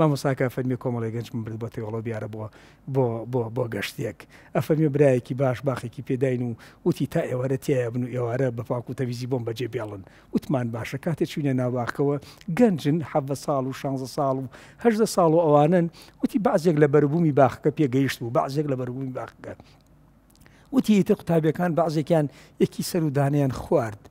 مامۆساکە فەرمی کۆمەڵی گەنج من برد بە تێڵۆ بیارە بووە بۆ بۆ بۆ گەشتێک ئەفەرمی برایەکی باش باخێکی پێداین و وتی تا ئێوەرە تایە بن و ئێوارە بە پاکو تەویزی بۆم بەجێ بێڵن وتمان باشە کاتێک چوینە ناواخەوە گەنجن حە ساڵ و 16 ساڵ و هەشدە ساڵ و ئەوانن وتی بازێک لە بەربوومی باخەکە پێگەیشت و بازێک لە بەربوومی باخەکە وتی تە قوتابیەکان بازێکیان یەکی سەر و دانیان خوارد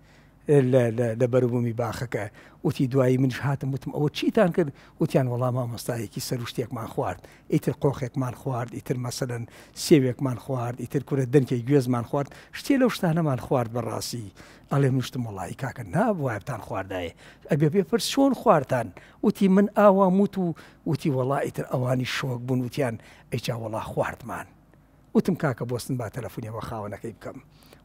لە بەربوومی باخەکە وتی دوایی منش هاتم وتم ئەوە چیتان کرد وتیان وەڵام مامۆستایەکی سەر شتێکمان خوارد ئیتر قۆخێکمان خوارد ئیتر مەسەدەن سێوێکمان خوارد ئیتر کورە دنکی گوێزمان خوارد شتێ لەو شتانەمان خوارد بەڕاستی ئەڵێ منشتم وڵی کاکە نابواایتان خواردایە ئەبێ بێپرس چۆن خواردان وتی من ئاوا موت و وتی وڵایتر ئەوانی شۆک بوون وتیان ئەیچا وڵا خواردمان. وتم کاکە بستن با تەلەفۆنیەوە خاونەکەی بکەم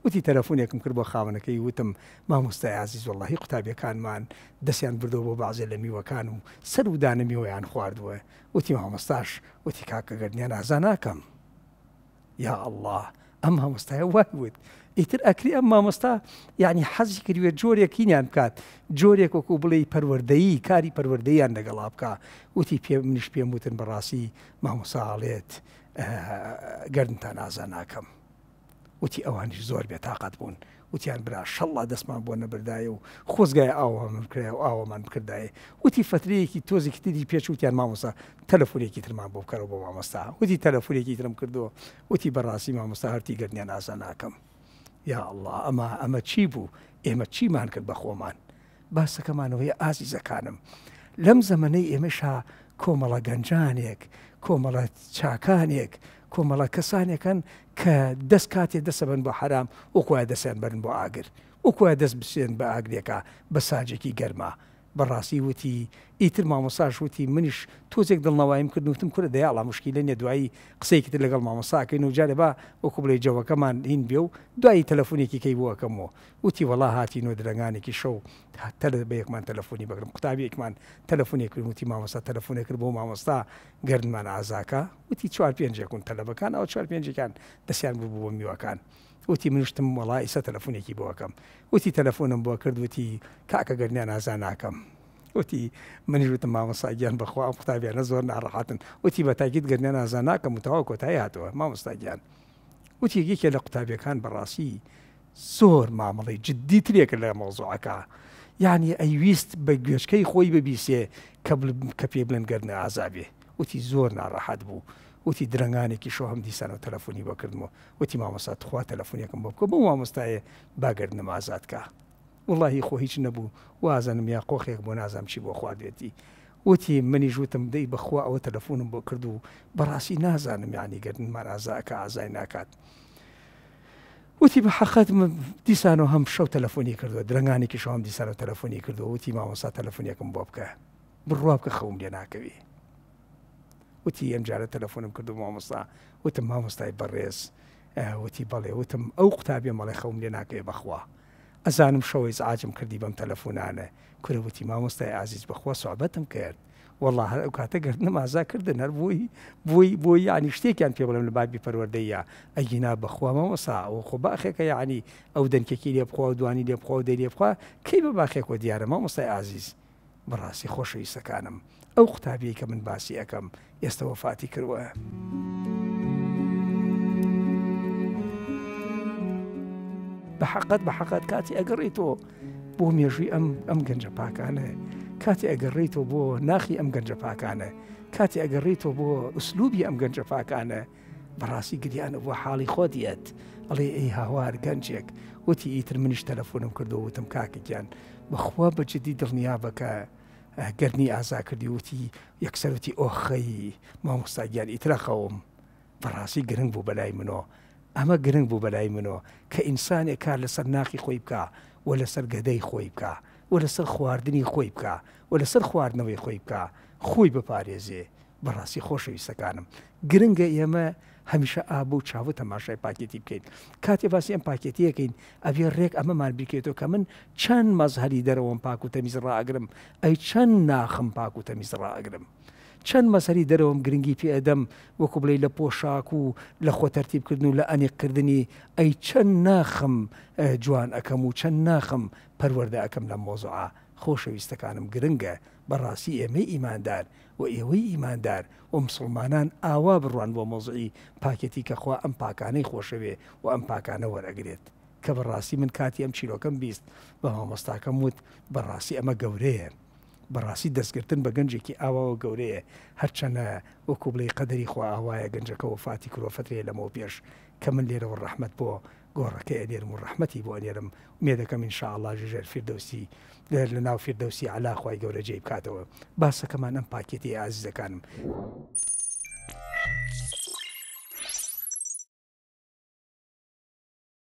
وتی تەلەفۆنێکم کرد بۆ خاونەکەی وتم مامۆستایازی زۆڵی قوتابیەکانمان دەستیان بردو بۆ بازێ لە میوەکان و سەر ودانە میوەیان خواردووە وتی مامۆستاش وتی کاکە گەرنیان ئازا ناکەم یا الله ئەم هەمۆستایە وەوت ئیتر ئەکری ئەم مامۆستا یعنی حەزی کردوێت جۆرێکینیان بکات جۆرێک وەکو بڵێ پەروەردەیی کاری پەروەردەیان لەگەڵا بکە وتی پێ منیش پێم وتن بەڕاستی مامۆساڵێت گردنتان ئازا ناکەم وتی ئەوانیش زۆر بێتاقات بوون وتیان برا شەڵا دەستمان بۆ نەبردایە و خۆزگای ئاوەمان کرای و ئاوامان بکردایە وتی فترەیەکی تۆزێکی تری پێچ وتیان مامۆسا تەلەفۆرێکی ترمان بۆ بکەەوە بۆ مامۆستا وتی تەلەفۆرێکی ترم کردەوە وتی بەڕاستی مامۆستا هەرتی گردنیان ئازا ناکەم یا الله ئەمە ئەمە چی بوو ئێمە چیمان کرد بە خۆمان باسەکەمانەوەی ئازی زەکانم لەم زەمەەی ئێمەشا کۆمەڵە گەنجانێک کۆمەڵە چاکانێک کۆمەڵە کەسانێکن کە دەست کاتێ دەسەبن بۆ حرام وەکوای دەسێن بن بۆ ئاگر وەکوای دەست بسێن بە ئاگرێکە بە ساجێکی گەرما بەڕاستی وتی ئیتر مامۆساش وتی منیش تۆزێک دڵنەوایم کرد وتم کورە دەیاڵا مشکیلە نێ دوایی قسەیکتر لەگەڵ مامۆساکەین و جارێ بە وەکو بڵێ جەوەکەمان هین بێ و دوایی تەلەفۆنێکی کەی بووەکەمەوە وتی وڵا هاتی نۆ درەنگانێکی شەو تە بەیەکمان تەلەفۆنی بگرم قوتابیەکمان تەلەفۆنێکرد وتی مامۆستا تەلەفۆنێکرد بۆ مامۆستا گردمان ئازاکە وتی چوار پێنجێکون تەلەبەکان ئەو چوار پێنجەکان دەسیان بوو بۆ میوەکان. وتی منشتم وڵا ئیسە تەلەفۆنێکی بۆکەم وتی تەلەفۆنم بۆ کرد وتی کاکە گەرنیان ئازان ناکەم وتی منیژوتم مامەساگیان بەخوا قوتابیانە زۆر ناڕەحاتن وتی بە تاگیت گەرنە نازان ناکەم وتەوا کۆتایی هاتەوە مامەستاگیان وتی یەکێکە لە قوتابیەکان بەڕاستی زۆر مامەڵی جددی ترێکە لە مۆزوعەکە یعنی ئەیویست بە گوێشکەی خۆی ببیسێ کە کە پێ بلند گەرنە ئازابێ وتی زۆر ناڕەحەت بوو وتی درنگانێکی شۆ هەم دیسانەوە تەلەفۆنی بەکردمەوە وتی مامەسات خوا تەلەفۆنیەکەم بۆ بکە بۆ مامۆستایە باگەردنم ئازادکە وڵی خۆ هیچ نەبوو وازانم یا قۆخێک بۆ نازام چی بۆ خواردێتی وتی منی ژوتم دەی بەخوا ئەوە تەلەفۆنم بۆ کردو و بەڕاستی نازانم یانی گردنمان ئازاکە ئازای ناکات. وتی بە حەقەت دیسان و هەم شەو تەلەفۆنی کردووە درنگانێکی شەوام دیسانە تەلەفۆنی کردو وتی ماوەسا تەلەفۆنیەکەم بۆ بکە بڕوا بکە خەوم لێ ناکەوی وتي وتی ئەم جارە تەلەفۆنم مو مامۆستا وتم مامۆستای آه وتي بالي وتم او قتابي مالي خوم قوتابی مەڵێ بخوا ازانم شوي ازعاجم كردي شەوەی ئاجم انا كره وتي کورەوتی مامۆستای عزيز بخوا صعبتم کرد والله هەر ئەو کاتە گردنم ئازا کردن هەر بۆی بۆی بۆی ینی يعني شتێکیان يعني پێ بڵم لە بابی پەروەردەیە ئەگینا بەخوامەوەسا ئەو خۆ باخێکە یعنی ئەو دەنکێکی لێبخوا يعني و دوانی لێبخوا و دەریێبخوا كي بە باخێک و دیارە مامۆستای عزيز بەڕاستی خۆشەویستەکانم ئەو قوتابی کە من باسی ئەەکەم ئێستا وەفاتی کردووە. بە حەقەت بە حەقات کاتی ئەگەڕێتەوە بۆ مێژوی ئەم ئەم گەنجە پاکانە کاتی ئەگەڕێتەوە بۆ ناخی ئەم گەنجە پاکانە کاتی ئەگەڕێتەوە بۆ ئوسلوبی ئەم گەنجە پاکانە بەڕاستی گریانە بۆ حاڵی خۆدیەت ئەڵێ ئەی هاوار گەنجێک وتی ئیتر منیش تەلەفۆنم کردو وتم کاکەکیان بەخوا بەجددی دڵنیا بکە گەرنی ئازاکردی وتی یەکسەرەتی ئۆخەی مامۆستاگیان ئیتراخەوم بەڕاستی گرنگ بوو بەلای منەوە ئەمە گرنگ بوو بەلای منەوە کە ئینسانێک کار لەسەر ناخی خۆی بکە و لەسەر گەدەی خۆی بکە و لەسەر خواردنی خۆی بکە و لەسەر خواردنەوەی خۆی بکە خۆی بپارێزێ بەڕاستی خۆشەویستەکانم گرنگە ئێمە هەمیشە ئابوو چاوە تەماشای پاکێتی بکەیت کاتێ باسی ئەم پاکێتیەکەین ئەبێ ڕێک ئەمەمان بیکێتەوە کە من چەند مەزهری دەرەوەم پاک و تەمیز ڕاگرم ئەی چەند ناخم پاک و تەمیز ڕاگرم. چەند مەسەری دەرەوەم گرنگی پێ ئەدەم وەکو بڵێ لە پۆشاک و لە خۆتەرتیبکردن و لە ئەنیقکردنی ئەی چەند ناخم جوان ئەەکەم و چەند ناخم پەروەەردە ئەەکەم لە مۆزوعا خۆشەویستەکانم گرنگە بەڕاستی ئێمەی ئیماندار و ئێوەی ئیماندار و مسلمانان ئاوا ئەوا بڕوان بۆ مۆزعی پاکەتی کەخوا ئەم پاکانەی خۆشەوێ و ئەم پاکانە وەرەگرێت کە بەڕاستی من کاتی ئەم چیرۆکەم بیست بە مامۆستاکەم وت بەڕاستی ئەمە گەورەیە. بەڕاستی دەستگرتن بە گەنجێکی ئاواوە گەورەیە هەرچەنە وەکو بڵی قەدەری خوا ئاوایە گەنجەکە و فاتی کرۆفەترێ لەمەوە پێش کە من لێرەوە ڕحمت بۆ گۆڕەکە ئەنێرم و ڕحمەتی بۆ ئەنێرم مێ دەکەم من شاءڵاژ ژێر فردەوسی لەر لە ناو فردەوسی علاخوای گەورە جێ بکاتەوە باسەکەمان ئەم پاکێتی ئازیزەکانم.